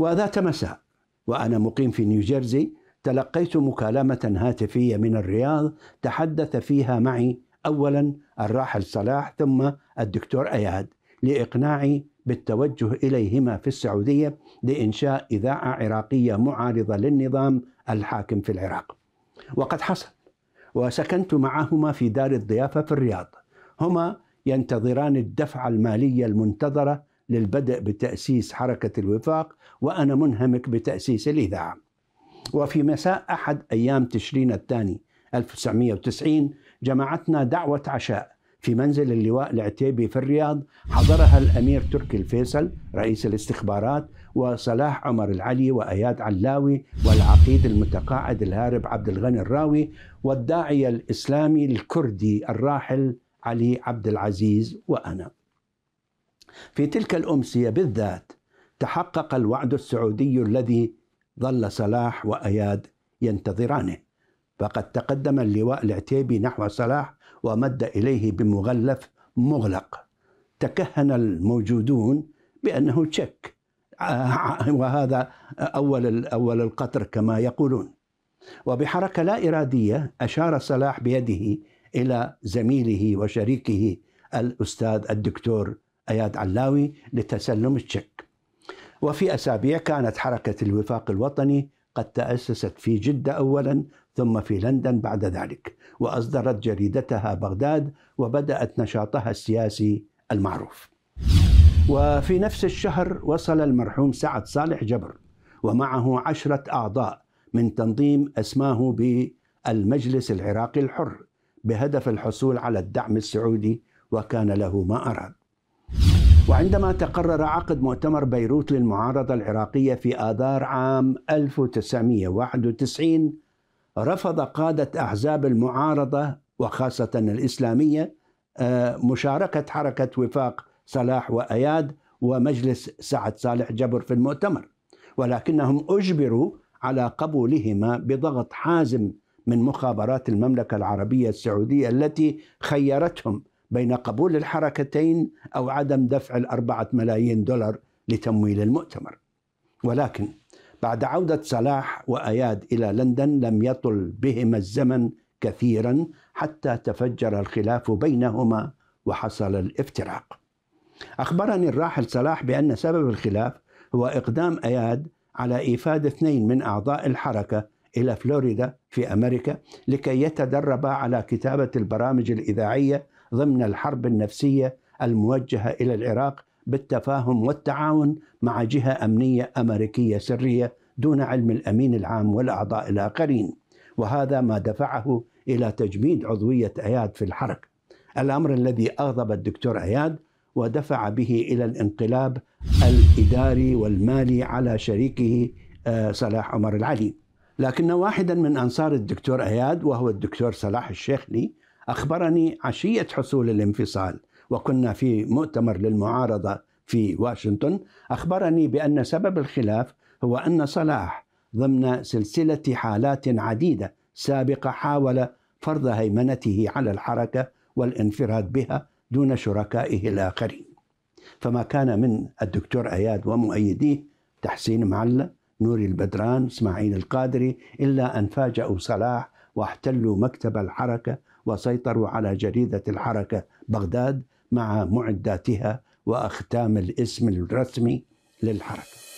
وذات مساء وأنا مقيم في نيوجيرسي تلقيت مكالمة هاتفية من الرياض تحدث فيها معي أولا الراحل صلاح ثم الدكتور أياد لإقناعي بالتوجه إليهما في السعودية لإنشاء إذاعة عراقية معارضة للنظام الحاكم في العراق وقد حصل وسكنت معهما في دار الضيافة في الرياض هما ينتظران الدفعة المالية المنتظرة للبدء بتأسيس حركة الوفاق وأنا منهمك بتأسيس الإذاعة وفي مساء أحد أيام تشرين الثاني 1990 جمعتنا دعوة عشاء في منزل اللواء العتيبي في الرياض حضرها الأمير تركي الفيصل رئيس الاستخبارات وصلاح عمر العلي وأياد علاوي والعقيد المتقاعد الهارب عبد الغني الراوي والداعية الإسلامي الكردي الراحل علي عبد العزيز وأنا في تلك الأمسية بالذات تحقق الوعد السعودي الذي ظل صلاح وأياد ينتظرانه فقد تقدم اللواء العتيبي نحو صلاح ومد إليه بمغلف مغلق تكهن الموجودون بأنه تشيك آه، وهذا أول أول القطر كما يقولون وبحركة لا إرادية أشار صلاح بيده إلى زميله وشريكه الأستاذ الدكتور اياد علاوي لتسلم الشك. وفي اسابيع كانت حركه الوفاق الوطني قد تاسست في جده اولا ثم في لندن بعد ذلك واصدرت جريدتها بغداد وبدات نشاطها السياسي المعروف. وفي نفس الشهر وصل المرحوم سعد صالح جبر ومعه عشره اعضاء من تنظيم اسماه بالمجلس العراقي الحر بهدف الحصول على الدعم السعودي وكان له ما اراد. وعندما تقرر عقد مؤتمر بيروت للمعارضة العراقية في آذار عام 1991 رفض قادة أحزاب المعارضة وخاصة الإسلامية آه، مشاركة حركة وفاق صلاح وأياد ومجلس سعد صالح جبر في المؤتمر ولكنهم أجبروا على قبولهما بضغط حازم من مخابرات المملكة العربية السعودية التي خيرتهم بين قبول الحركتين أو عدم دفع الأربعة ملايين دولار لتمويل المؤتمر ولكن بعد عودة صلاح وأياد إلى لندن لم يطل بهما الزمن كثيرا حتى تفجر الخلاف بينهما وحصل الافتراق أخبرني الراحل صلاح بأن سبب الخلاف هو إقدام أياد على إيفاد اثنين من أعضاء الحركة إلى فلوريدا في أمريكا لكي يتدربا على كتابة البرامج الإذاعية ضمن الحرب النفسيه الموجهه الى العراق بالتفاهم والتعاون مع جهه امنيه امريكيه سريه دون علم الامين العام والاعضاء الاخرين وهذا ما دفعه الى تجميد عضويه اياد في الحركه الامر الذي اغضب الدكتور اياد ودفع به الى الانقلاب الاداري والمالي على شريكه آه، صلاح عمر العلي لكن واحدا من انصار الدكتور اياد وهو الدكتور صلاح الشيخلي أخبرني عشية حصول الانفصال وكنا في مؤتمر للمعارضة في واشنطن أخبرني بأن سبب الخلاف هو أن صلاح ضمن سلسلة حالات عديدة سابقة حاول فرض هيمنته على الحركة والانفراد بها دون شركائه الآخرين فما كان من الدكتور أياد ومؤيديه تحسين معلّة نوري البدران إسماعيل القادري إلا أن فاجأوا صلاح واحتلوا مكتب الحركة وسيطروا على جريدة الحركة بغداد مع معداتها وأختام الاسم الرسمي للحركة